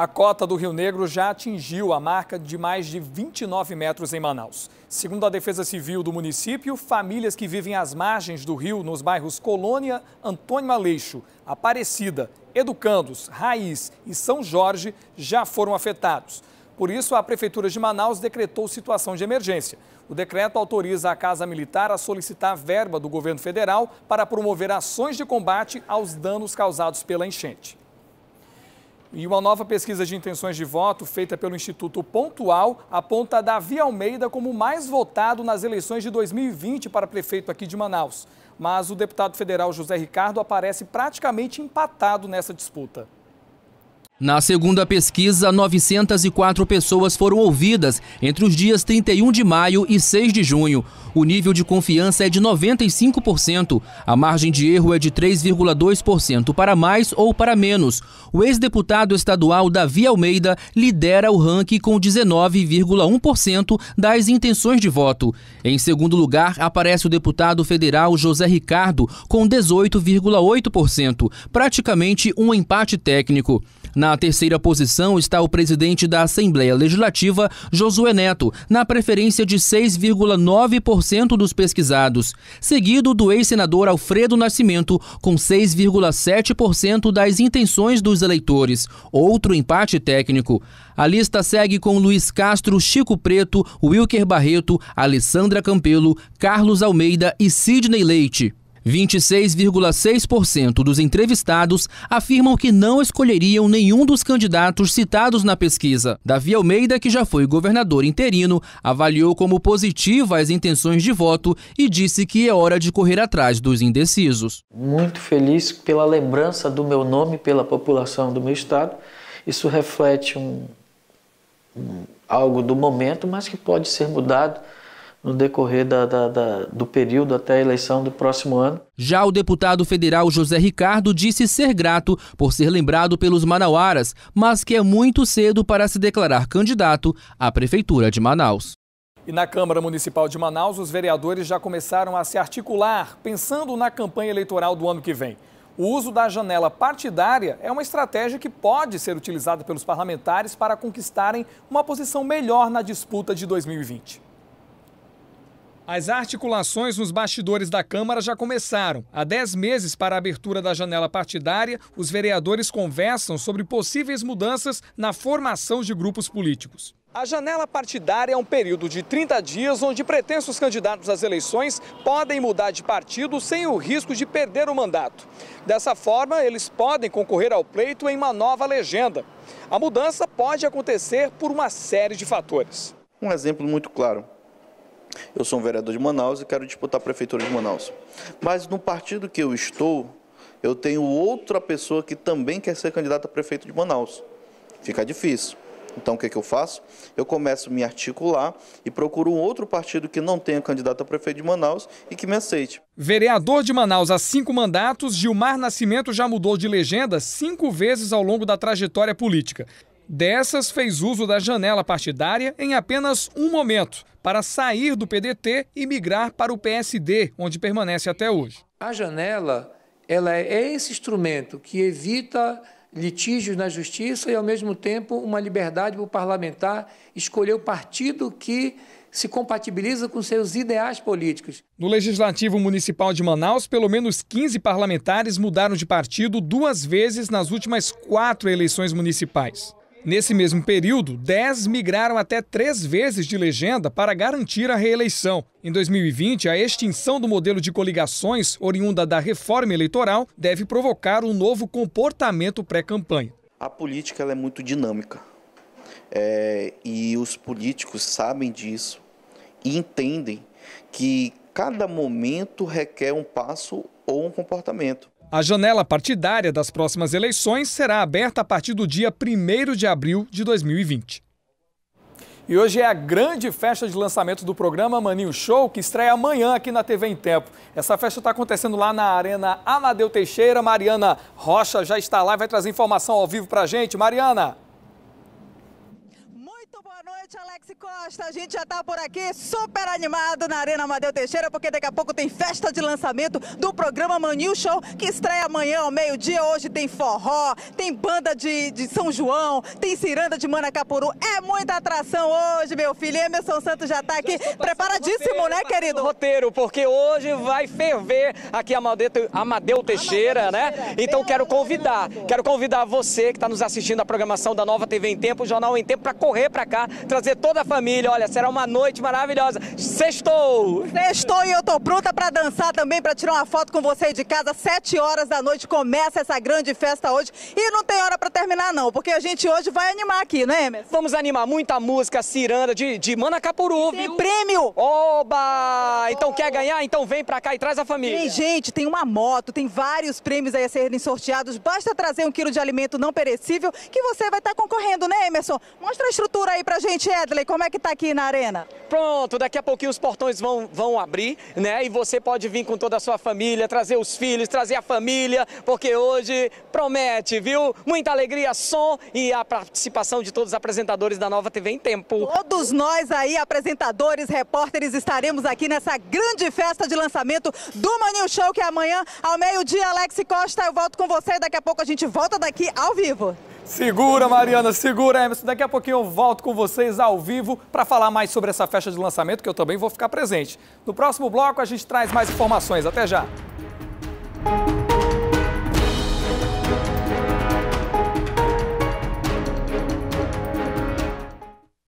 A cota do Rio Negro já atingiu a marca de mais de 29 metros em Manaus. Segundo a Defesa Civil do município, famílias que vivem às margens do rio nos bairros Colônia, Antônio Aleixo, Aparecida, Educandos, Raiz e São Jorge já foram afetados. Por isso, a Prefeitura de Manaus decretou situação de emergência. O decreto autoriza a Casa Militar a solicitar verba do governo federal para promover ações de combate aos danos causados pela enchente. E uma nova pesquisa de intenções de voto feita pelo Instituto Pontual aponta Davi Almeida como o mais votado nas eleições de 2020 para prefeito aqui de Manaus. Mas o deputado federal José Ricardo aparece praticamente empatado nessa disputa. Na segunda pesquisa, 904 pessoas foram ouvidas entre os dias 31 de maio e 6 de junho. O nível de confiança é de 95%. A margem de erro é de 3,2% para mais ou para menos. O ex-deputado estadual Davi Almeida lidera o ranking com 19,1% das intenções de voto. Em segundo lugar, aparece o deputado federal José Ricardo com 18,8%, praticamente um empate técnico. Na terceira posição está o presidente da Assembleia Legislativa, Josué Neto, na preferência de 6,9% dos pesquisados, seguido do ex-senador Alfredo Nascimento, com 6,7% das intenções dos eleitores, outro empate técnico. A lista segue com Luiz Castro, Chico Preto, Wilker Barreto, Alessandra Campelo, Carlos Almeida e Sidney Leite. 26,6% dos entrevistados afirmam que não escolheriam nenhum dos candidatos citados na pesquisa. Davi Almeida, que já foi governador interino, avaliou como positiva as intenções de voto e disse que é hora de correr atrás dos indecisos. Muito feliz pela lembrança do meu nome pela população do meu estado. Isso reflete um, um algo do momento, mas que pode ser mudado no decorrer da, da, da, do período até a eleição do próximo ano. Já o deputado federal José Ricardo disse ser grato por ser lembrado pelos manauaras, mas que é muito cedo para se declarar candidato à Prefeitura de Manaus. E na Câmara Municipal de Manaus, os vereadores já começaram a se articular, pensando na campanha eleitoral do ano que vem. O uso da janela partidária é uma estratégia que pode ser utilizada pelos parlamentares para conquistarem uma posição melhor na disputa de 2020. As articulações nos bastidores da Câmara já começaram. Há 10 meses para a abertura da janela partidária, os vereadores conversam sobre possíveis mudanças na formação de grupos políticos. A janela partidária é um período de 30 dias onde pretensos candidatos às eleições podem mudar de partido sem o risco de perder o mandato. Dessa forma, eles podem concorrer ao pleito em uma nova legenda. A mudança pode acontecer por uma série de fatores. Um exemplo muito claro: eu sou um vereador de Manaus e quero disputar a prefeitura de Manaus. Mas no partido que eu estou, eu tenho outra pessoa que também quer ser candidata a prefeito de Manaus. Fica difícil. Então o que, é que eu faço? Eu começo a me articular e procuro um outro partido que não tenha candidato a prefeito de Manaus e que me aceite. Vereador de Manaus há cinco mandatos, Gilmar Nascimento já mudou de legenda cinco vezes ao longo da trajetória política. Dessas, fez uso da janela partidária em apenas um momento, para sair do PDT e migrar para o PSD, onde permanece até hoje. A janela ela é esse instrumento que evita litígios na justiça e, ao mesmo tempo, uma liberdade para o parlamentar escolher o partido que se compatibiliza com seus ideais políticos. No Legislativo Municipal de Manaus, pelo menos 15 parlamentares mudaram de partido duas vezes nas últimas quatro eleições municipais. Nesse mesmo período, 10 migraram até três vezes de legenda para garantir a reeleição. Em 2020, a extinção do modelo de coligações, oriunda da reforma eleitoral, deve provocar um novo comportamento pré-campanha. A política é muito dinâmica é, e os políticos sabem disso e entendem que cada momento requer um passo ou um comportamento. A janela partidária das próximas eleições será aberta a partir do dia 1 de abril de 2020. E hoje é a grande festa de lançamento do programa Maninho Show, que estreia amanhã aqui na TV em Tempo. Essa festa está acontecendo lá na Arena Amadeu Teixeira. Mariana Rocha já está lá e vai trazer informação ao vivo para a gente. Mariana! Costa, a gente já está por aqui, super animado na Arena Amadeu Teixeira, porque daqui a pouco tem festa de lançamento do programa Manil Show, que estreia amanhã ao meio-dia. Hoje tem forró, tem banda de, de São João, tem ciranda de Manacapuru. É muita atração hoje, meu filho. Emerson Santos já está aqui, preparadíssimo, né, querido? Roteiro, porque hoje vai ferver aqui a Amadeu Teixeira, Amadeu né? Teixeira né? então quero convidar, quero convidar você que está nos assistindo à programação da Nova TV em Tempo, o Jornal em Tempo, para correr para cá, trazer toda a família. Olha, será uma noite maravilhosa. Sextou! Sextou e eu tô pronta para dançar também, para tirar uma foto com você de casa. Sete horas da noite começa essa grande festa hoje. E não tem hora para terminar não, porque a gente hoje vai animar aqui, né, Emerson? Vamos animar muita música, ciranda de, de Manacapuru, viu? prêmio! Oba! então quer ganhar? Então vem pra cá e traz a família. Tem gente, tem uma moto, tem vários prêmios aí a serem sorteados. Basta trazer um quilo de alimento não perecível que você vai estar tá concorrendo, né, Emerson? Mostra a estrutura aí pra gente, Edley, como é que tá aqui na arena. Pronto, daqui a pouquinho os portões vão, vão abrir, né? E você pode vir com toda a sua família, trazer os filhos, trazer a família, porque hoje promete, viu? Muita alegria, som e a participação de todos os apresentadores da Nova TV em Tempo. Todos nós aí, apresentadores, repórteres, estaremos aqui aqui nessa grande festa de lançamento do Manil Show, que é amanhã ao meio-dia. Alex Costa, eu volto com você e daqui a pouco a gente volta daqui ao vivo. Segura, Mariana, segura, Emerson. Daqui a pouquinho eu volto com vocês ao vivo para falar mais sobre essa festa de lançamento, que eu também vou ficar presente. No próximo bloco a gente traz mais informações. Até já!